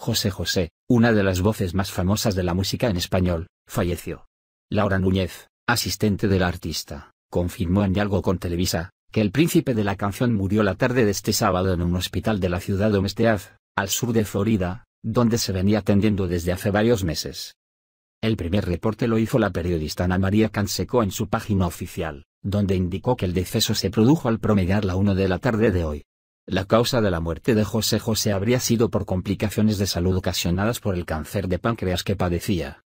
José José, una de las voces más famosas de la música en español, falleció. Laura Núñez, asistente la artista, confirmó en diálogo con Televisa, que el príncipe de la canción murió la tarde de este sábado en un hospital de la ciudad de Homestead, al sur de Florida, donde se venía atendiendo desde hace varios meses. El primer reporte lo hizo la periodista Ana María Canseco en su página oficial, donde indicó que el deceso se produjo al promediar la 1 de la tarde de hoy. La causa de la muerte de José José habría sido por complicaciones de salud ocasionadas por el cáncer de páncreas que padecía.